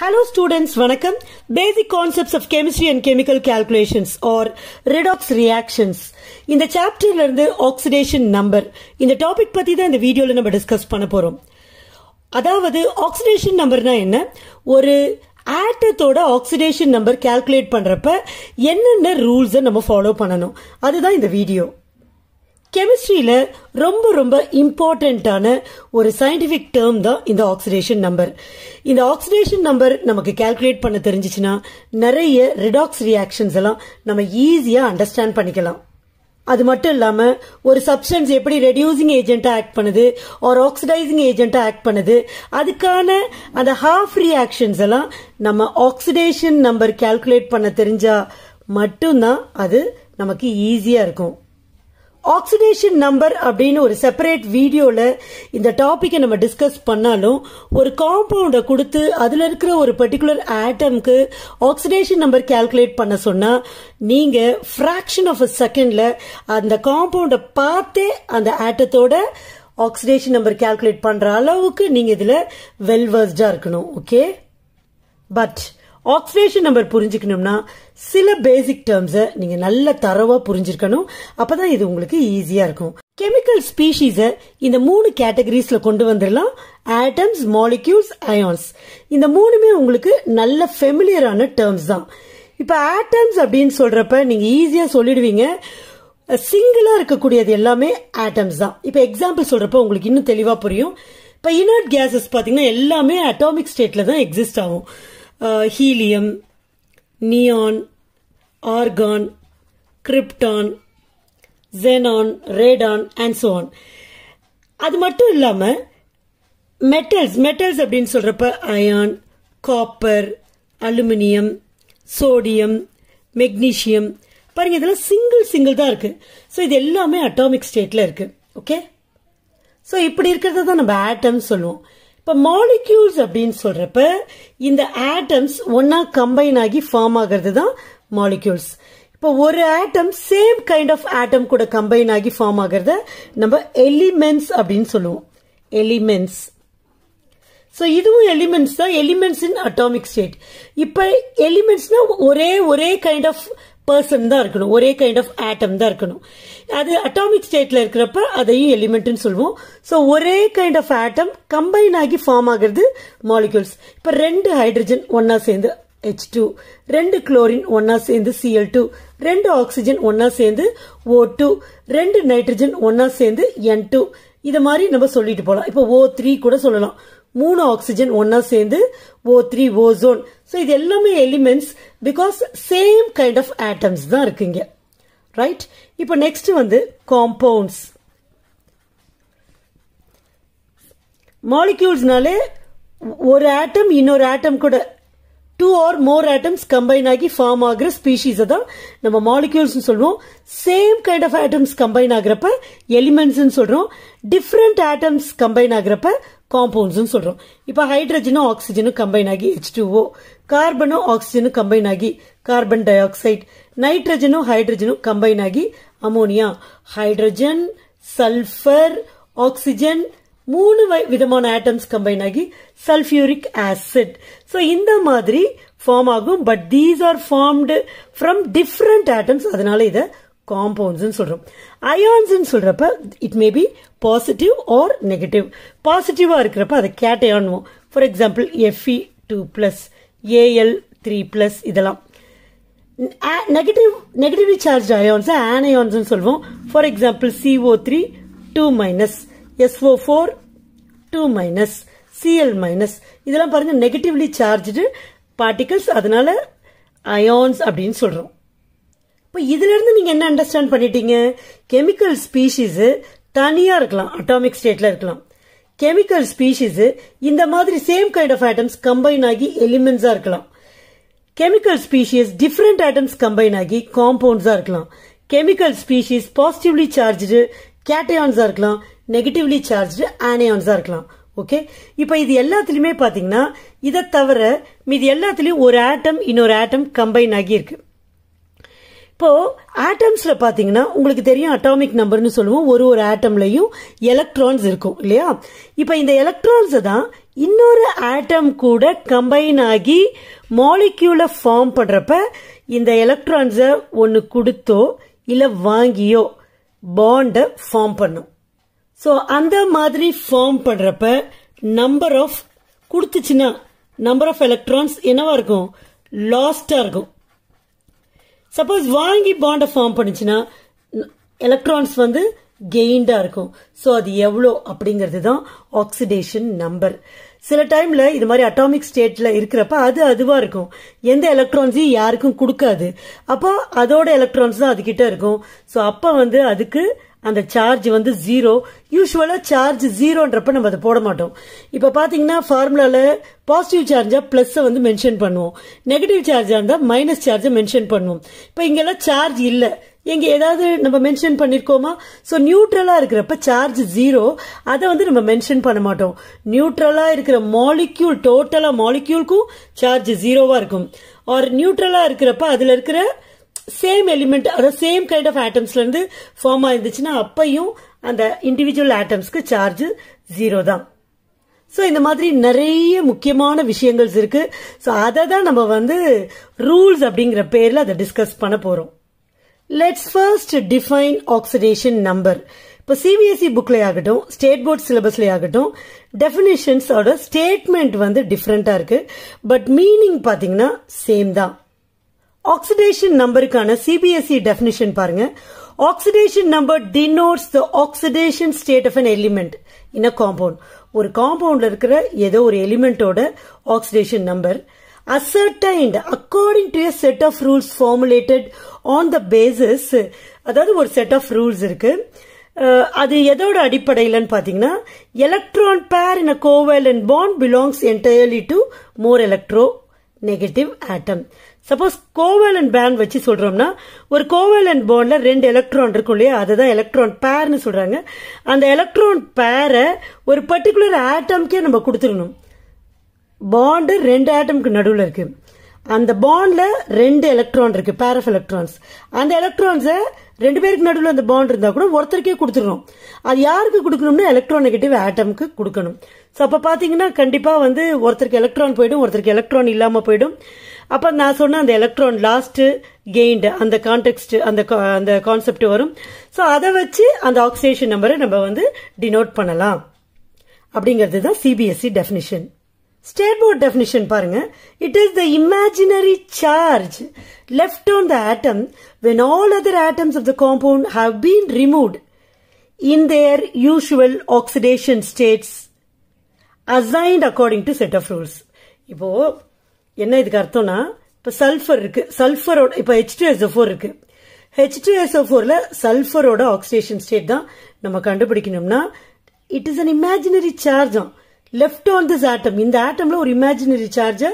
hello students வணக்கம் basic concepts of chemistry and chemical calculations or redox reactions இந்த சாப்டர்ல இருந்து ஆக்சிடேஷன் நம்பர் இந்த டாபிக் பத்தி தான் இந்த வீடியோல நம்ம டிஸ்கஸ் பண்ண போறோம் அதாவது ஆக்சிடேஷன் நம்பர்னா என்ன ஒரு ஆட்டத்தோட ஆக்சிடேஷன் நம்பர் கால்குலேட் பண்றப்ப என்னென்ன ரூல்ஸை நம்ம ஃபாலோ பண்ணணும் அதுதான் இந்த வீடியோ கெமிஸ்ட்ரியில் ரொம்ப ரொம்ப இம்பார்ட்டண்ட்டான ஒரு சயின்டிஃபிக் டேர்ம் தான் இந்த ஆக்சிடேஷன் நம்பர் இந்த ஆக்சிடேஷன் நம்பர் நமக்கு கால்குலேட் பண்ண தெரிஞ்சிச்சுன்னா நிறைய ரிடாக்ஸ் ரியாக்ஷன்ஸ் எல்லாம் நம்ம ஈஸியாக அண்டர்ஸ்டாண்ட் பண்ணிக்கலாம் அது மட்டும் இல்லாமல் ஒரு சப்ஸ்டன்ஸ் எப்படி ரெடியூசிங் ஏஜென்ட்டாக ஆக்ட் பண்ணுது ஒரு ஆக்சிடைசிங் ஏஜென்ட்டாக ஆக்ட் பண்ணுது அதுக்கான அந்த ஹாஃப் ரியாக்ஷன்ஸ் எல்லாம் நம்ம ஆக்சிடேஷன் நம்பர் கேல்குலேட் பண்ண தெரிஞ்சால் மட்டும்தான் அது நமக்கு ஈஸியாக இருக்கும் ஆக்சிடேஷன் நம்பர் அப்படின்னு ஒரு செப்பரேட் வீடியோவில் இந்த டாப்பிக்கை நம்ம டிஸ்கஸ் பண்ணாலும் ஒரு காம்பவுண்டை கொடுத்து அதில் இருக்கிற ஒரு பர்டிகுலர் ஆட்டம்க்கு ஆக்சிடேஷன் நம்பர் கேல்குலேட் பண்ண சொன்னால் நீங்கள் ஃப்ராக்ஷன் ஆஃப் அ செகண்ட்ல அந்த காம்பவுண்டை பார்த்தே அந்த ஆட்டத்தோட ஆக்சிடேஷன் நம்பர் கேல்குலேட் பண்ணுற அளவுக்கு நீங்கள் இதில் வெல்வர்ஸ்டா இருக்கணும் ஓகே பட் ஆக்சிடேஷன் நம்பர் புரிஞ்சுக்கணும்னா சில பேசிக் டேர்ம்ஸை நீங்கள் நல்ல தரவாக புரிஞ்சிருக்கணும் அப்போ தான் இது உங்களுக்கு ஈஸியாக இருக்கும் கெமிக்கல் ஸ்பீஷீஸை இந்த மூணு கேட்டகரிஸ்ல கொண்டு வந்துடலாம் ஆட்டம்ஸ் மாலிக்யூல்ஸ் அயான்ஸ் இந்த மூணுமே உங்களுக்கு நல்ல ஃபெமிலியரான டேர்ம்ஸ் தான் இப்போ ஆட்டம்ஸ் அப்படின்னு சொல்கிறப்ப நீங்கள் ஈஸியாக சொல்லிடுவீங்க சிங்கிளாக இருக்கக்கூடியது எல்லாமே ஆட்டம்ஸ் தான் இப்போ எக்ஸாம்பிள் சொல்கிறப்ப உங்களுக்கு இன்னும் தெளிவாக புரியும் இப்போ இனர்ட் கேஸஸ் பார்த்தீங்கன்னா எல்லாமே அட்டாமிக் ஸ்டேட்டில் தான் எக்ஸிஸ்ட் ஆகும் helium neon argon krypton xenon radon and so on அது மட்டும் இல்லாமல் மெட்டல்ஸ் மெட்டல்ஸ் அப்படின்னு சொல்கிறப்ப iron copper aluminium sodium magnesium பாருங்கள் இதெல்லாம் சிங்கிள் சிங்கிள் தான் இருக்குது ஸோ இது எல்லாமே அட்டாமிக் ஸ்டேட்டில் இருக்குது ஓகே ஸோ இப்படி இருக்கிறத தான் நம்ம ஆட்டம்னு சொல்லுவோம் இப்போ மாலிக்யூல்ஸ் அப்படின்னு சொல்கிறப்ப இந்த ஆட்டம்ஸ் ஒன்றா கம்பைன் ஆகி ஃபார்ம் ஆகிறது தான் மாலிக்யூல்ஸ் இப்போ ஒரு atom same kind of atom கூட கம்பைன் ஆகி ஃபார்ம் ஆகிறத நம்ம எலிமெண்ட்ஸ் அப்படின்னு சொல்லுவோம் எலிமெண்ட்ஸ் ஸோ இதுவும் எலிமெண்ட்ஸ் தான் எலிமெண்ட்ஸ் இன் அட்டாமிக் ஸ்டேட் இப்போ எலிமெண்ட்ஸ்னா ஒரே ஒரே கைண்ட் ஆஃப் பர்சன் தான் இருக்கணும் ஒரே கைண்ட் ஆஃப் ஆட்டம் தான் இருக்கணும் அது அட்டாமிக் ஸ்டேட்டில் இருக்கிறப்ப அதையும் எலிமெண்ட்னு சொல்லுவோம் ஸோ ஒரே கைண்ட் ஆஃப் ஆட்டம் கம்பைன் ஆகி ஃபார்ம் ஆகிறது மாலிகூல்ஸ் இப்போ ரெண்டு ஹைட்ரஜன் ஒன்றா சேர்ந்து ஹெச் டூ ரெண்டு குளோரின் ஒன்றா சேர்ந்து சிஎல் டூ ரெண்டு ஆக்சிஜன் ஒன்றா சேர்ந்து ஓ டூ ரெண்டு நைட்ரஜன் ஒன்றா சேர்ந்து என் டூ இது மாதிரி நம்ம சொல்லிட்டு போகலாம் இப்போ ஓ த்ரீ கூட சொல்லலாம் மூணு ஆக்சிஜன் ஒன்னா சேர்ந்து ஓ த்ரீ ஓசோன் ஸோ இது எல்லாமே elements because same kind of atoms தான் இருக்குங்க ரைட் இப்போ நெக்ஸ்ட் வந்து காம்பவுண்ட்ஸ் மாலிக்யூல்ஸ்னாலே ஒரு ஆட்டம் இன்னொரு ஆட்டம் கூட two or more atoms combine ஆகி ஃபார்ம் ஆகிற ஸ்பீஷீஸ் தான் நம்ம மாலிக்யூல்ஸ்னு சொல்றோம் same kind of atoms combine ஆகிறப்ப எலிமெண்ட்ஸ் சொல்கிறோம் டிஃப்ரெண்ட் ஆட்டம்ஸ் கம்பைன் ஆகிறப்ப காம்பவுண்ட்ஸ்னு சொல்றோம் இப்போ ஹைட்ரஜனும் ஆக்சிஜனும் கம்பைன் ஆகி ஹெச் டூ ஓ கார்பனும் ஆக்சிஜனும் கம்பைன் ஆகி கார்பன் டை ஆக்சைட் நைட்ரஜனும் ஹைட்ரஜனும் கம்பைன் ஆகி அமோனியா ஹைட்ரஜன் சல்ஃபர் ஆக்சிஜன் மூணு விதமான ஆட்டம்ஸ் கம்பைன் ஆகி சல்ஃபியூரிக் ஆசிட் ஸோ இந்த மாதிரி ஃபார்ம் ஆகும் but these are formed from different atoms அதனால இதை காம்பவுண்ட்ஸ்னு சொல்கிறோம் அயான்ஸ்னு சொல்கிறப்ப it may be positive or negative பாசிட்டிவாக இருக்கிறப்ப அதை கேட்டையான்வோம் for example F E two plus A L three plus இதெல்லாம் நெகட்டிவ் நெகட்டிவ்லி சார்ஜ் அயான்ஸ் ஆனயான்ஸ்னு சொல்லுவோம் for example C O three two minus S O four two minus C L minus இதெல்லாம் பாருங்கள் நெகட்டிவ்லி சார்ஜ்டு பார்ட்டிகல்ஸ் அதனால அயான்ஸ் அப்படின்னு சொல்கிறோம் இப்போ இருந்து நீங்கள் என்ன அண்டர்ஸ்டாண்ட் பண்ணிட்டீங்க கெமிக்கல் ஸ்பீஷீஸு தனியாக இருக்கலாம் அட்டாமிக் ஸ்டேட்டில் இருக்கலாம் கெமிக்கல் ஸ்பீஷீஸு இந்த மாதிரி same kind of atoms combine ஆகி எலிமெண்ட்ஸாக இருக்கலாம் chemical species different atoms combine ஆகி காம்பவுண்ட்ஸாக இருக்கலாம் கெமிக்கல் ஸ்பீஷீஸ் பாசிட்டிவ்லி சார்ஜ்டு கேட்டையான்ஸாக இருக்கலாம் நெகட்டிவ்லி சார்ஜ்டு ஆனையான்ஸாக இருக்கலாம் ஓகே இப்போ இது எல்லாத்துலேயுமே பார்த்தீங்கன்னா இதை தவிர மீது எல்லாத்துலேயும் ஒரு ஆட்டம் இன்னொரு ஆட்டம் கம்பைன் ஆகி இருக்குது இப்போ ஆட்டம்ஸ்ல பாத்தீங்கன்னா உங்களுக்கு தெரியும் அட்டாமிக் நம்பர்னு சொல்லுவோம் ஒரு ஒரு ஆட்டம்லையும் எலக்ட்ரான்ஸ் இருக்கும் இல்லையா இப்போ இந்த எலக்ட்ரான்ஸ் தான் இன்னொரு ஆட்டம் கூட கம்பைன் ஆகி மாலிக்யூல ஃபார்ம் பண்ணுறப்ப இந்த எலக்ட்ரான்ஸை ஒன்று கொடுத்தோ இல்லை வாங்கியோ பாண்டை ஃபார்ம் பண்ணும் ஸோ அந்த மாதிரி ஃபார்ம் பண்ணுறப்ப நம்பர் ஆஃப் கொடுத்துச்சுன்னா நம்பர் ஆஃப் எலக்ட்ரான்ஸ் என்னவா இருக்கும் லாஸ்டா இருக்கும் சப்போஸ் வாங்கி பாண்டை ஃபார்ம் பண்ணிச்சுன்னா எலக்ட்ரான்ஸ் வந்து கெயின்டா இருக்கும் ஸோ அது எவ்வளோ அப்படிங்கிறது தான் ஆக்சிடேஷன் நம்பர் சில டைமில் இது மாதிரி அட்டாமிக் ஸ்டேட்டில் இருக்கிறப்ப அது அதுவாக இருக்கும் எந்த எலக்ட்ரான்ஸையும் யாருக்கும் கொடுக்காது அப்போ அதோட எலக்ட்ரான்ஸ் தான் அதுக்கிட்ட இருக்கும் ஸோ அப்போ வந்து அதுக்கு அந்த சார்ஜ் வந்து ஜீரோ யூஸ்வலா சார்ஜ் ஜீரோன்றப்ப நம்ம அதை போட மாட்டோம் இப்போ பாத்தீங்கன்னா ஃபார்முலாவில் பாசிட்டிவ் சார்ஜா ப்ளஸ்ஸை வந்து மென்ஷன் பண்ணுவோம் நெகட்டிவ் சார்ஜாக இருந்தால் மைனஸ் சார்ஜை மென்ஷன் பண்ணுவோம் இப்போ இங்கெல்லாம் சார்ஜ் இல்லை இங்கே ஏதாவது நம்ம மென்ஷன் பண்ணியிருக்கோமா ஸோ நியூட்ரலாக இருக்கிறப்ப சார்ஜ் ஜீரோ அதை வந்து நம்ம மென்ஷன் பண்ண மாட்டோம் நியூட்ரலாக இருக்கிற மாலிக்யூல் டோட்டலாக மாலிக்யூலுக்கும் சார்ஜ் ஜீரோவாக இருக்கும் ஆர் நியூட்ரலாக இருக்கிறப்ப அதில் இருக்கிற சேம் எலிமெண்ட் அதாவது சேம் கைண்ட் ஆஃப் ஆட்டம்ஸ்லேருந்து ஃபார்ம் ஆயிருந்துச்சுன்னா அப்பையும் அந்த இண்டிவிஜுவல் ஆட்டம்ஸ்க்கு சார்ஜ் ஜீரோ தான் ஸோ இந்த மாதிரி நிறைய முக்கியமான விஷயங்கள்ஸ் இருக்கு ஸோ அதை தான் நம்ம வந்து ரூல்ஸ் அப்படிங்கிற பேரில் அதை டிஸ்கஸ் பண்ண போகிறோம் let's first define oxidation number இப்போ சிபிஎஸ்இ புக்ல e ஆகட்டும் ஸ்டேட் போர்ட் சிலபஸ்ல ஆகட்டும் டெஃபினேஷன்ஸோட ஸ்டேட்மெண்ட் வந்து டிஃப்ரெண்ட்டாக இருக்கு பட் மீனிங் பார்த்தீங்கன்னா சேம் தான் ஆக்சிடேஷன் நம்பருக்கான சிபிஎஸ்இ டெபினிஷன் பாருங்க oxidation number denotes the oxidation state of an element in a compound ஒரு காம்பவுண்ட்ல இருக்கிற ஏதோ ஒரு எலிமெண்டோட oxidation number ascertained according to set of rules formulated on the basis அதாவது ஒரு செட் ஆஃப் ரூல்ஸ் இருக்கு அது எதோட அடிப்படையிலன்னு பார்த்தீங்கன்னா electron pair in a and bond belongs entirely to more electronegative atom suppose and bond வச்சு சொல்றோம்னா ஒரு and பாண்டில் ரெண்டு எலக்ட்ரான் இருக்கும் இல்லையா அதுதான் எலக்ட்ரான் பேர்னு சொல்றாங்க அந்த எலக்ட்ரான் பேரை ஒரு பர்டிகுலர் ஆட்டம்க்கே நம்ம கொடுத்துடணும் பாண்டு ரெண்டு ஆட்டம்க்கு நடுவில் இருக்கு அந்த பாண்டில் ரெண்டு எலக்ட்ரான் இருக்கு பேர் ஆஃப் எலக்ட்ரான்ஸ் அந்த எலக்ட்ரான்ஸை ரெண்டு பேருக்கு நடுவில் அந்த பாண்ட் இருந்தால் கூட ஒருத்தருக்கே கொடுத்துடணும் அது யாருக்கு கொடுக்கணும்னா எலக்ட்ரான் நெகட்டிவ் ஆட்டம்க்கு கொடுக்கணும் ஸோ அப்போ பார்த்தீங்கன்னா கண்டிப்பாக வந்து ஒருத்தருக்கு எலக்ட்ரான் போயிடும் ஒருத்தருக்கு எலக்ட்ரான் இல்லாமல் போயிடும் அப்போ நான் சொன்ன அந்த எலக்ட்ரான் லாஸ்ட்டு கெயின்டு அந்த கான்டெக்ட் அந்த அந்த கான்செப்ட் வரும் ஸோ அதை வச்சு அந்த ஆக்சிடேஷன் நம்பரை நம்ம வந்து டினோட் பண்ணலாம் அப்படிங்கிறது தான் CBSE definition state board definition பாருங்க it is the imaginary charge left on the atom when all other atoms of the compound have been removed in their usual oxidation states assigned according to set of rules இப்போ என்ன இதுக்கு அர்த்தம்னா இப்போ sulphur இருக்கு சல்ஃபரோட இப்போ H two S O four இருக்கு H two S O ஓரில் சல்ஃபரோட ஆக்சிடேஷன் ஸ்டேட் தான் நம்ம கண்டுபிடிக்கணும்னா it is an imaginary charge left on this ஆட்டம் இந்த ஆட்டம்ல ஒரு இமேஜினரி சார்ஜ்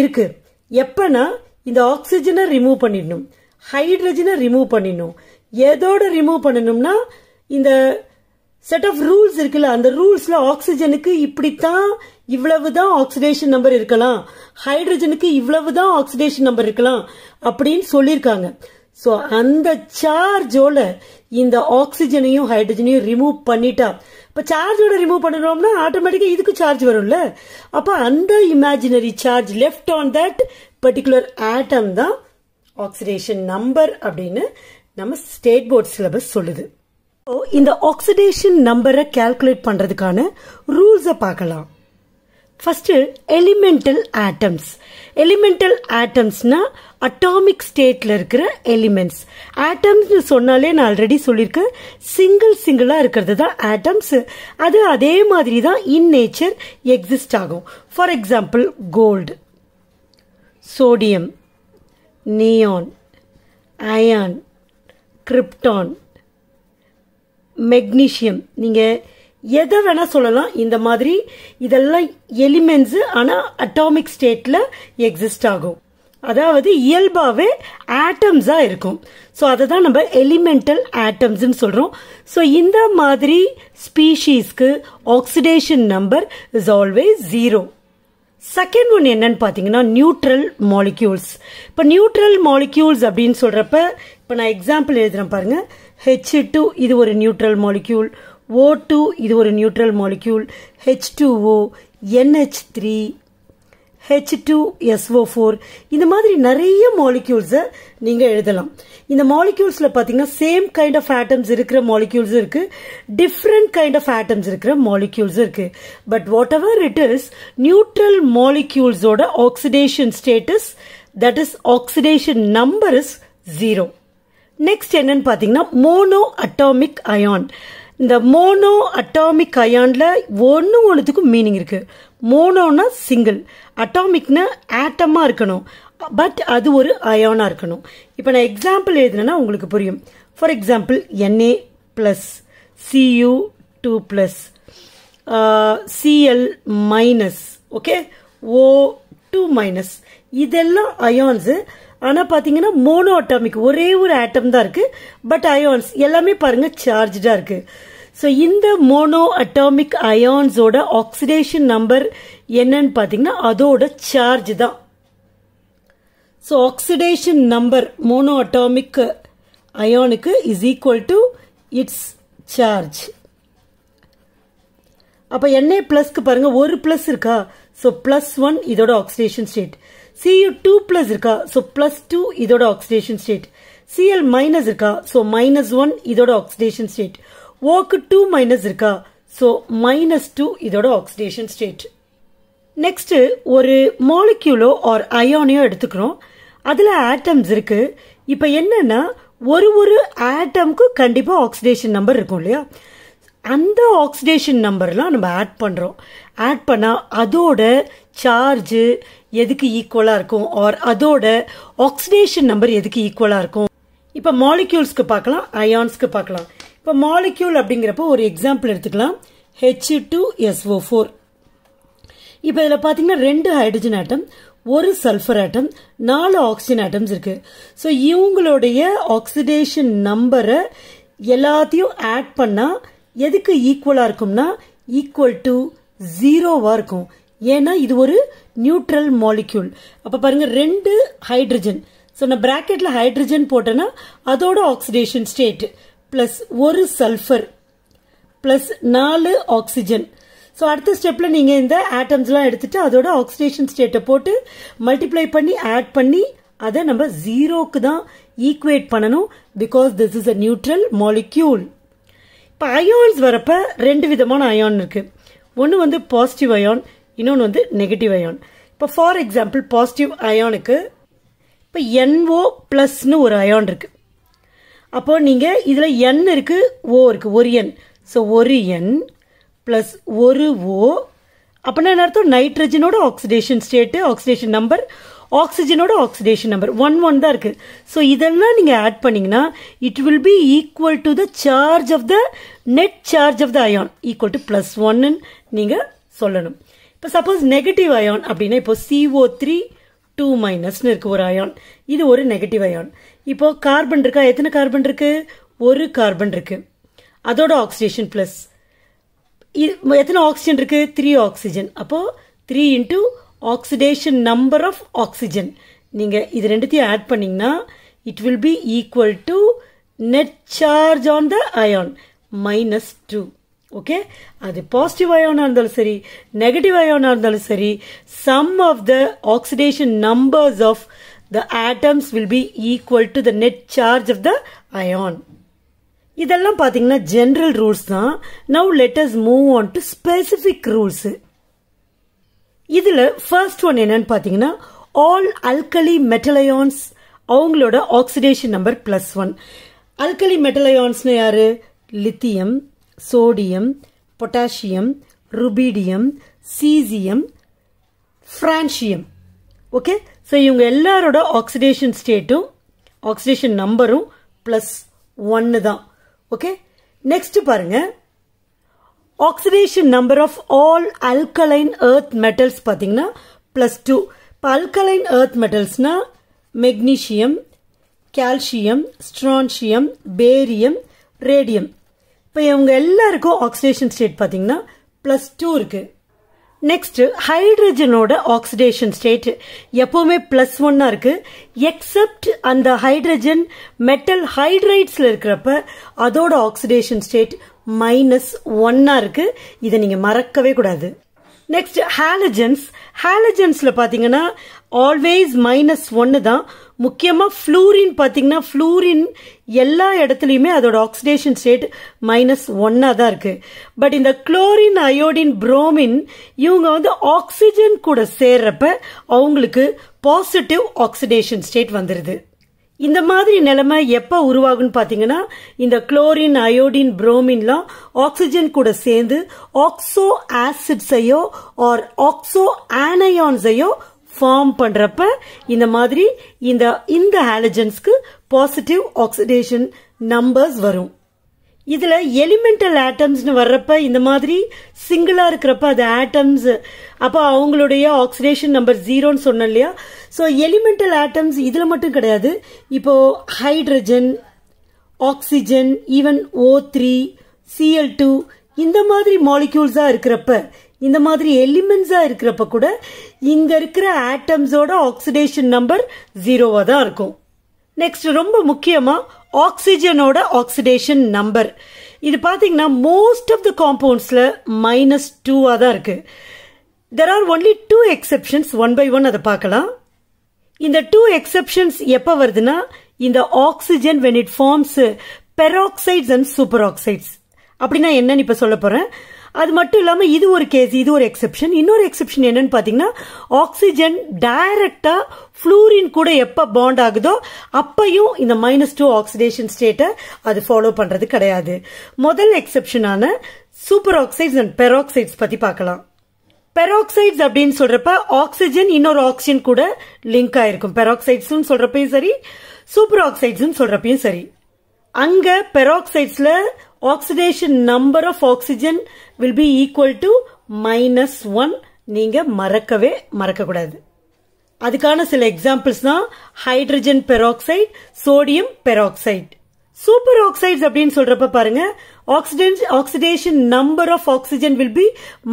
இருக்கு எப்பனா இந்த ஆக்சிஜனை ரிமூவ் பண்ணிடணும் ஹைட்ரஜனை ரிமூவ் பண்ணிடணும் எதோட ரிமூவ் பண்ணணும்னா இந்த செட் ஆஃப் ரூல்ஸ் இருக்குல்ல அந்த ரூல்ஸ்ல ஆக்சிஜனுக்கு இப்படித்தான் இவ்வளவுதான் ஆக்சிடேஷன் நம்பர் இருக்கலாம் ஹைட்ரஜனுக்கு இவ்வளவுதான் ஆக்சிடேஷன் நம்பர் இருக்கலாம் அப்படின்னு சொல்லியிருக்காங்க ஸோ அந்த சார்ஜோட இந்த ஆக்சிஜனையும் ஹைட்ரஜனையும் ரிமூவ் பண்ணிட்டா இப்போ சார்ஜோட ரிமூவ் பண்ணிடுவோம்னா ஆட்டோமேட்டிக்காக இதுக்கு சார்ஜ் வரும்ல அப்போ அந்த imaginary charge left on that particular atom தான் ஆக்சிடேஷன் நம்பர் அப்படின்னு நம்ம ஸ்டேட் போர்ட் சிலபஸ் சொல்லுது இந்த ஆக்சிடேஷன் நம்பரை கால்குலேட் பண்ணுறதுக்கான ரூல்ஸை பார்க்கலாம் ஃபஸ்ட்டு எலிமெண்டல் ஆட்டம்ஸ் எலிமெண்டல் ஆட்டம்ஸ்னால் அட்டாமிக் ஸ்டேட்டில் இருக்கிற எலிமெண்ட்ஸ் ஆட்டம்ஸ்னு சொன்னாலே நான் ஆல்ரெடி சொல்லியிருக்கேன் சிங்கிள் சிங்கிளா இருக்கிறது தான் ஆட்டம்ஸ் அது அதே மாதிரி தான் இன் நேச்சர் எக்ஸிஸ்ட் ஆகும் for example gold sodium neon ion krypton magnesium நீங்கள் எதை வேணால் சொல்லலாம் இந்த மாதிரி இதெல்லாம் எலிமெண்ட்ஸு ஆனால் அட்டாமிக் ஸ்டேட்டில் எக்ஸிஸ்ட் ஆகும் அதாவது இயல்பாகவே ஆட்டம்ஸாக இருக்கும் ஸோ அதை தான் நம்ம எலிமெண்டல் ஆட்டம்ஸ்ன்னு சொல்கிறோம் ஸோ இந்த மாதிரி ஸ்பீஷீஸ்க்கு oxidation number is always zero second one என்னன்னு பார்த்தீங்கன்னா நியூட்ரல் மாலிக்யூல்ஸ் இப்போ நியூட்ரல் மாலிக்யூல்ஸ் அப்படின்னு சொல்கிறப்ப இப்போ நான் எக்ஸாம்பிள் எழுதுகிறேன் பாருங்கள் ஹெச் டூ இது ஒரு நியூட்ரல் மாலிக்யூல் ஓ டூ இது ஒரு neutral molecule H two O N H three H two S O four இந்த மாதிரி நிறைய மாலிக்யூல்ஸை நீங்கள் எழுதலாம் இந்த மாலிக்யூல்ஸில் பார்த்தீங்கன்னா சேம் கைண்ட் ஆஃப் ஆட்டம்ஸ் இருக்கிற மாலிக்யூல்ஸ் இருக்குது டிஃப்ரெண்ட் கைண்ட் ஆஃப் ஆட்டம்ஸ் இருக்கிற மாலிக்யூல்ஸ் இருக்குது but whatever it is neutral மாலிக்யூல்ஸோட oxidation states that is oxidation number is zero next என்னன்னு பார்த்தீங்கன்னா மோனோ அட்டாமிக் அயான் இந்த மோனோ அட்டாமிக் அயானில் ஒன்று ஒன்றுத்துக்கும் மீனிங் இருக்குது மோனோனா சிங்கிள் அட்டாமிக்னா ஆட்டமாக இருக்கணும் பட் அது ஒரு அயானாக இருக்கணும் இப்போ நான் எக்ஸாம்பிள் எழுதுனேன்னா உங்களுக்கு புரியும் for example N A plus C U two plus C L minus okay O two minus இதெல்லாம் அயான்ஸு ஆனால் பார்த்தீங்கன்னா மோனோ அட்டாமிக் ஒரே ஒரு ஆட்டம் தான் இருக்குது பட் அயோன்ஸ் எல்லாமே பாருங்கள் சார்ஜாக இருக்குது ஸோ இந்த மோனோ அட்டாமிக் அயான்ஸோட ஆக்சிடேஷன் நம்பர் என்னன்னு பார்த்தீங்கன்னா அதோட சார்ஜ் தான் so oxidation number mono atomic அயானுக்கு is equal to its charge அப்போ என்ஏ ப்ளஸ்க்கு பாருங்கள் ஒரு ப்ளஸ் இருக்கா ஸோ ப்ளஸ் ஒன் இதோட oxidation state C U two plus இருக்கா ஸோ பிளஸ் டூ இதோட ஆக்சிடேஷன் ஸ்டேட் சிஎல் மைனஸ் இருக்கா ஸோ மைனஸ் ஒன் இதோட ஆக்சிடேஷன் ஸ்டேட் ஓக்கு டூ மைனஸ் இருக்கா ஸோ மைனஸ் டூ இதோட ஆக்சிடேஷன் ஸ்டேட் நெக்ஸ்ட்டு ஒரு மாலிக்யூலோ ஆர் அயோனையோ எடுத்துக்கிறோம் அதில் ஆட்டம்ஸ் இருக்குது இப்போ என்னென்னா ஒரு ஒரு ஆட்டம்க்கு கண்டிப்பாக ஆக்சிடேஷன் நம்பர் இருக்கும் இல்லையா அந்த ஆக்சிடேஷன் நம்பர்லாம் நம்ம ஆட் பண்ணுறோம் ஆட் பண்ணால் அதோட சார்ஜு எதுக்கு ஈக்குவலாக இருக்கும் ஆர் அதோட ஆக்சிடேஷன் நம்பர் எதுக்கு ஈக்குவலாக இருக்கும் இப்போ மாலிக்யூல்ஸ்க்கு பார்க்கலாம் அயான்ஸ்க்கு பார்க்கலாம் இப்போ மாலிக்யூல் அப்படிங்கிறப்போ ஒரு எக்ஸாம்பிள் எடுத்துக்கலாம் ஹெச் டூ எஸ்ஓ ஃபோர் இப்போ இதில் பார்த்தீங்கன்னா ரெண்டு ஹைட்ரஜன் ஆட்டம் ஒரு சல்ஃபர் ஆட்டம் நாலு ஆக்சிஜன் ஆட்டம்ஸ் இருக்கு ஸோ இவங்களுடைய ஆக்சிடேஷன் நம்பரை எல்லாத்தையும் ஆட் பண்ணால் எதுக்கு ஈக்குவலாக இருக்கும்னா ஈக்குவல் டு ஜீரோவாக இருக்கும் ஏன்னா இது ஒரு நியூட்ரல் மாலிக்யூல் அப்போ பாருங்க ரெண்டு ஹைட்ரஜன் ஸோ நான் பிராக்கெட்டில் ஹைட்ரஜன் போட்டேன்னா அதோட ஆக்சிடேஷன் ஸ்டேட் ப்ளஸ் ஒரு சல்ஃபர் ப்ளஸ் நாலு ஆக்சிஜன் ஸோ அடுத்த ஸ்டெப்பில் நீங்கள் இந்த ஆட்டம்ஸ்லாம் எடுத்துகிட்டு அதோட ஆக்சிடேஷன் ஸ்டேட்டை போட்டு மல்டிப்ளை பண்ணி ஆட் பண்ணி அதை நம்ம ஜீரோக்கு தான் ஈக்குவேட் பண்ணணும் because this is a neutral molecule இப்போ அயோன்ஸ் வரப்போ ரெண்டு விதமான அயான் இருக்குது ஒன்று வந்து பாசிட்டிவ் அயான் இன்னொன்று வந்து நெகட்டிவ் அயான் இப்போ ஃபார் எக்ஸாம்பிள் பாசிட்டிவ் அயானுக்கு இப்போ என்ஓ ப்ளஸ்னு ஒரு அயான் இருக்குது அப்போ நீங்கள் இதில் என் இருக்குது ஓ இருக்குது ஒரு என் ஸோ ஒரு என் ப்ளஸ் ஒரு ஓ அப்படின்னா என்ன அர்த்தம் நைட்ரஜனோட ஆக்சிடேஷன் ஸ்டேட்டு ஆக்சிடேஷன் நம்பர் ஆக்சிஜனோட ஆக்சிடேஷன் நம்பர் ஒன் ஒன் தான் இருக்குது ஸோ இதெல்லாம் நீங்கள் ஆட் பண்ணிங்கன்னா it will be equal to the charge of the net charge of the ion equal to plus ஒன்னு நீங்கள் சொல்லணும் இப்போ சப்போஸ் நெகட்டிவ் அயான் அப்படின்னா இப்போ சிஓ த்ரீ டூ மைனஸ்னு இருக்குது ஒரு அயான் இது ஒரு நெகட்டிவ் அயான் இப்போது கார்பன் இருக்கா எத்தனை கார்பன் இருக்குது ஒரு கார்பன் இருக்குது அதோட ஆக்சிடேஷன் ப்ளஸ் இது எத்தனை ஆக்சிஜன் இருக்குது த்ரீ ஆக்சிஜன் அப்போது three into oxidation number of oxygen நீங்கள் இது ரெண்டுத்தையும் ஆட் பண்ணிங்கன்னா it will be equal to net charge on the ion minus two okay அது பாசிட்டிவ் அயோனாக இருந்தாலும் சரி நெகட்டிவ் அயோனாக இருந்தாலும் சரி sum of the oxidation numbers of the atoms will be equal to the net charge of the ion இதெல்லாம் பார்த்தீங்கன்னா general rules தான் now let us move on to specific rules இதில் ஃபர்ஸ்ட் ஒன் என்னன்னு பார்த்தீங்கன்னா ஆல் அல்கலி மெட்டலயான்ஸ் அவங்களோட oxidation number plus one alkali மெட்டலயான்ஸ்னு யாரு lithium sodium potassium rubidium caesium francium okay so இவங்க எல்லாரோட ஆக்சிடேஷன் ஸ்டேட்டும் ஆக்சிடேஷன் நம்பரும் ப்ளஸ் ஒன்னு தான் ஓகே நெக்ஸ்ட் பாருங்க oxidation number of all alkaline earth metals பார்த்தீங்கன்னா ப்ளஸ் டூ இப்போ அல்கலைன் ஏர்த் மெட்டல்ஸ்னா magnesium calcium strontium barium radium இப்போ இவங்க எல்லாருக்கும் ஆக்சிடேஷன் ஸ்டேட் பார்த்தீங்கன்னா ப்ளஸ் டூ இருக்கு நெக்ஸ்ட் ஹைட்ரஜனோட ஆக்சிடேஷன் ஸ்டேட் எப்போவுமே ப்ளஸ் ஒன்னாக இருக்குது எக்ஸப்ட் அந்த ஹைட்ரஜன் மெட்டல் ஹைட்ரைட்ஸில் இருக்கிறப்ப அதோட ஆக்சிடேஷன் ஸ்டேட் மைனஸ் ஒன்னாக இருக்குது இதை நீங்கள் மறக்கவே கூடாது நெக்ஸ்ட் ஹாலஜன்ஸ் ஹாலஜன்ஸ்ல பாத்தீங்கன்னா ஆல்வேஸ் மைனஸ் ஒன்று தான் முக்கியமாக ஃப்ளூரின் பார்த்தீங்கன்னா ஃப்ளூரின் எல்லா இடத்துலையுமே அதோட ஆக்சிடேஷன் ஸ்டேட் மைனஸ் ஒன்னாக தான் இருக்குது பட் இந்த குளோரின் அயோடின் புரோமின் இவங்க வந்து ஆக்சிஜன் கூட சேர்றப்ப அவங்களுக்கு பாசிட்டிவ் ஆக்சிடேஷன் ஸ்டேட் வந்துடுது இந்த மாதிரி நிலைமை எப்போ உருவாகும்னு பார்த்தீங்கன்னா இந்த குளோரின் அயோடின் புரோமின்லாம் ஆக்சிஜன் கூட சேர்ந்து ஆக்சோ ஆசிட்ஸையோ ஆர் ஆக்சோ ஆனயான்ஸையோ ஃபார்ம் பண்ணுறப்ப இந்த மாதிரி இந்த இந்த ஆலஜன்ஸ்க்கு பாசிட்டிவ் ஆக்சிடேஷன் நம்பர்ஸ் வரும் இதில் எலிமெண்டல் ஆட்டம்ஸ்னு வர்றப்ப இந்த மாதிரி சிங்கிளாக இருக்கிறப்ப அது ஆட்டம்ஸ் அப்போ அவங்களுடைய ஆக்சிடேஷன் நம்பர் ஜீரோன்னு சொன்னோம் இல்லையா ஸோ எலிமெண்டல் ஆட்டம்ஸ் இதில் மட்டும் கிடையாது இப்போது hydrogen oxygen even O three C L two இந்த மாதிரி மாலிக்யூல்ஸாக இருக்கிறப்ப இந்த மாதிரி எலிமெண்ட்ஸா இருக்கிறப்ப கூட இங்க இருக்கிற ஆட்டம்ஸோட ஆக்சிடேஷன் நம்பர் ஜீரோவா தான் இருக்கும் நெக்ஸ்ட் ரொம்ப முக்கியமா ஆக்சிஜனோட ஆக்சிடேஷன் நம்பர் இது பார்த்தீங்கன்னா மோஸ்ட் ஆஃப் த காம்பவுண்ட்ஸில் மைனஸ் டூவாக தான் இருக்குது there are only two exceptions one by one அதை பார்க்கலாம் இந்த டூ எக்ஸப்ஷன்ஸ் எப்போ வருதுன்னா இந்த oxygen when it forms peroxides and superoxides அப்படின்னா என்னன்னு இப்போ சொல்ல போகிறேன் அது மட்டும் இல்லாமல் இது ஒரு கேஸ் இது ஒரு எக்ஸப்ஷன் இன்னொரு எக்ஸப்ஷன் என்னன்னு பார்த்தீங்கன்னா ஆக்சிஜன் டைரக்டாக ஃப்ளூரின் கூட எப்போ பாண்ட் ஆகுதோ அப்பையும் இந்த மைனஸ் டூ ஆக்சிடேஷன் ஸ்டேட்டை அது ஃபாலோ பண்ணுறது கிடையாது முதல் எக்ஸெப்ஷனான சூப்பர் ஆக்சைட்ஸ் அண்ட் பெராக்சைட்ஸ் பற்றி பார்க்கலாம் பெராக்சைட்ஸ் அப்படின்னு சொல்றப்ப ஆக்சிஜன் இன்னொரு ஆக்சிஜன் கூட லிங்க் ஆயிருக்கும் பெராக்சைட்ஸ் சொல்றப்பையும் சரி சூப்பர் ஆக்சைட்ஸ் சொல்றப்பையும் சரி அங்க பெராக்சைட்ஸ்ல oxidation number of oxygen will be equal to minus one நீங்கள் மறக்கவே மறக்கக்கூடாது அதுக்கான சில எக்ஸாம்பிள்ஸ் தான் hydrogen peroxide sodium peroxide superoxides அப்படின்னு சொல்றப்ப பாருங்க accident oxidation number of oxygen will be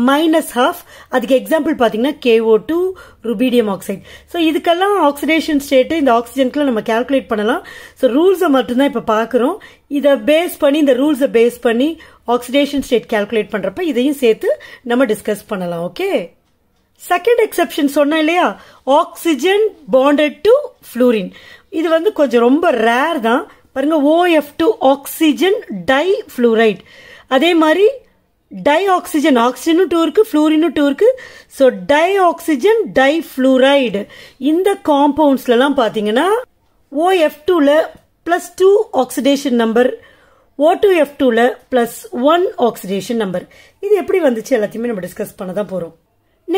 minus half அதுக்கு எக்ஸாம்பிள் பார்த்தீங்கன்னா K O two rubidium oxide so இதுக்கெல்லாம் ஆக்சிடேஷன் ஸ்டேட்டு இந்த ஆக்சிஜனுக்குலாம் நம்ம கேல்குலேட் பண்ணலாம் ஸோ ரூல்ஸை மட்டும்தான் இப்போ பார்க்குறோம் இதை பேஸ் பண்ணி இந்த ரூல்ஸை பேஸ் பண்ணி ஆக்சிடேஷன் ஸ்டேட் கேல்குலேட் பண்ணுறப்ப இதையும் சேர்த்து நம்ம டிஸ்கஸ் பண்ணலாம் ஓகே செகண்ட் எக்ஸப்ஷன் சொன்னேன் இல்லையா ஆக்சிஜன் பாண்டட் டு ஃப்ளூரின் இது வந்து கொஞ்சம் ரொம்ப ரேர் தான் பாருங்க O F two oxygen difluoride அதே மாதிரி டை ஆக்சிஜன் ஆக்சிஜனும் டூ இருக்கு ஃப்ளூரினும் டூ இருக்கு so dioxygen difluoride இந்த காம்பவுண்ட்ஸ்லலாம் பார்த்தீங்கன்னா ஓஎஃப் டூவில் plus two oxidation number O two F டூவில் ப்ளஸ் ஒன் ஆக்சிடேஷன் நம்பர் இது எப்படி வந்துச்சு எல்லாத்தையுமே நம்ம டிஸ்கஸ் பண்ண தான் போகிறோம்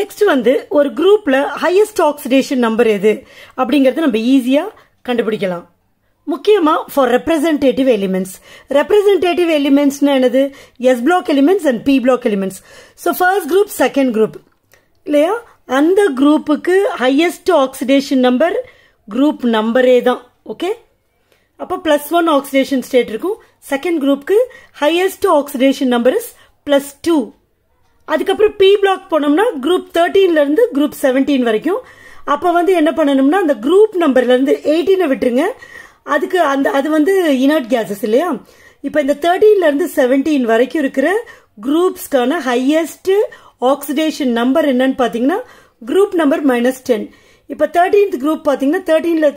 நெக்ஸ்ட் வந்து ஒரு குரூப்பில் ஹையஸ்ட் ஆக்சிடேஷன் நம்பர் எது அப்படிங்கிறது நம்ம ஈஸியாக கண்டுபிடிக்கலாம் முக்கியமாக ஃபார் ரெப்ரசன்டேட்டிவ் எலிமெண்ட்ஸ் ரெப்ரசன்டேட்டிவ் எலிமெண்ட்ஸ்னு என்னது S block elements and P block elements so first group second group இல்லையா அந்த குரூப்புக்கு ஹையஸ்ட் ஆக்சிடேஷன் நம்பர் குரூப் நம்பரே தான் ஓகே அப்போ ப்ளஸ் ஒன் ஆக்சிடேஷன் ஸ்டேட் இருக்கும் செகண்ட் குரூப்புக்கு highest oxidation number is plus two அதுக்கப்புறம் பி பிளாக் போனோம்னா குரூப் இருந்து குரூப் செவன்டீன் வரைக்கும் அப்போ வந்து என்ன பண்ணணும்னா அந்த குரூப் நம்பர்லேருந்து எயிட்டீனை விட்டுருங்க அதுக்கு அந்த அது வந்து இனர்ட் கேஸஸ் இல்லையா இப்போ இந்த தேர்ட்டீன்லேருந்து செவன்டீன் வரைக்கும் இருக்கிற குரூப்ஸ்க்கான ஹையஸ்ட் ஆக்சிடேஷன் நம்பர் என்னன்னு பார்த்தீங்கன்னா குரூப் நம்பர் மைனஸ் டென் இப்போ தேர்ட்டீன்த் குரூப் பார்த்தீங்கன்னா தேர்ட்டீனில்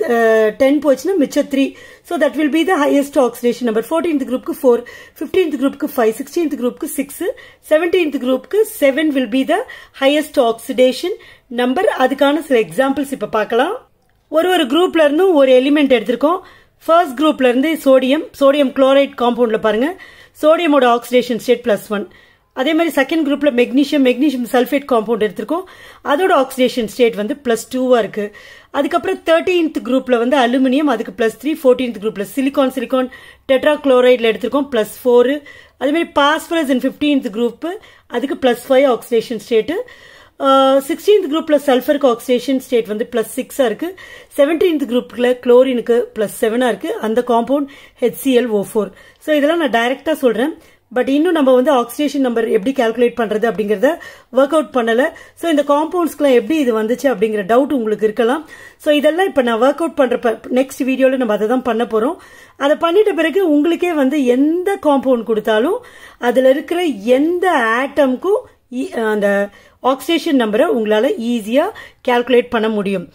டென் போச்சுன்னா மிச்சம் three so that will be the highest oxidation number fourteenth குரூப்க்கு ஃபோர் ஃபிஃப்டீன்த் குரூப்க்கு ஃபைவ் சிக்ஸ்டீன்த் குரூப்க்கு சிக்ஸ் செவன்டீன்த் குரூப்க்கு seven will be the highest oxidation number அதுக்கான சில எக்ஸாம்பிள்ஸ் இப்போ பார்க்கலாம் ஒரு ஒரு குரூப்ல இருந்தும் ஒரு எலிமெண்ட் எடுத்திருக்கோம் ஃபர்ஸ்ட் குரூப்ல இருந்து சோடியம் சோடியம் குளோரைட் காம்பவுண்ட்ல பாருங்க சோடியமோட ஆக்சிடேஷன் ஸ்டேட் பிளஸ் ஒன் அதே மாதிரி செகண்ட் குரூப்ல மெக்னீஷியம் மெக்னீஷியம் சல்ஃபேட் காம்பவுண்ட் எடுத்திருக்கோம் அதோட ஆக்சிடேஷன் ஸ்டேட் வந்து பிளஸ் டூவா இருக்கு அதுக்கப்புறம் தேர்டீன்த் குரூப்ல வந்து அலுமினியம் அதுக்கு பிளஸ் த்ரீ ஃபோர்டீன்த் குரூப்ல சிலிகான் சிலிகான் டெட்ரா குளோரைட்ல எடுத்திருக்கோம் பிளஸ் ஃபோர் அதே மாதிரி பாஸ்பரஸ் இன் ஃபிஃப்டீன்த் குரூப் அதுக்கு plus five oxidation state sixteenth குரூப்பில் சல்ஃபருக்கு ஆக்சிடேஷன் ஸ்டேட் வந்து ப்ளஸ் சிக்ஸாக இருக்குது செவன்டீன்த் குரூப்பில் குளோரினுக்கு ப்ளஸ் செவனா இருக்குது அந்த compound H C L O four so இதெல்லாம் நான் டைரக்டா சொல்கிறேன் பட் இன்னும் நம்ம வந்து ஆக்சிடேஷன் நம்பர் எப்படி கால்குலேட் பண்ணுறது அப்படிங்கிறத ஒர்க் அவுட் பண்ணலை ஸோ இந்த காம்பவுண்ட்ஸ்க்குலாம் எப்படி இது வந்துச்சு அப்படிங்கிற டவுட் உங்களுக்கு இருக்கலாம் ஸோ இதெல்லாம் இப்போ நான் ஒர்க் அவுட் பண்ணுறப்ப நெக்ஸ்ட் வீடியோவில் நம்ம அதை தான் பண்ண போகிறோம் அதை பண்ணிட்ட பிறகு உங்களுக்கே வந்து எந்த காம்பவுண்ட் கொடுத்தாலும் அதில் இருக்கிற எந்த ஆட்டம்க்கும் அந்த ஆக்சிடேஷன் நம்பரை உங்களால் ஈஸியாக கேல்குலேட் பண்ண முடியும்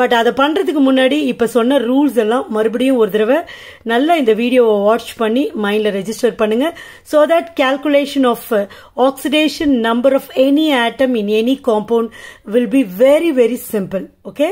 பட் அதை பண்ணுறதுக்கு முன்னாடி இப்போ சொன்ன ரூல்ஸ் எல்லாம் மறுபடியும் ஒரு தடவை நல்லா இந்த வீடியோவை வாட்ச் பண்ணி மைண்டில் ரெஜிஸ்டர் பண்ணுங்கள் so that calculation of oxidation number of any atom in any compound will be very very simple okay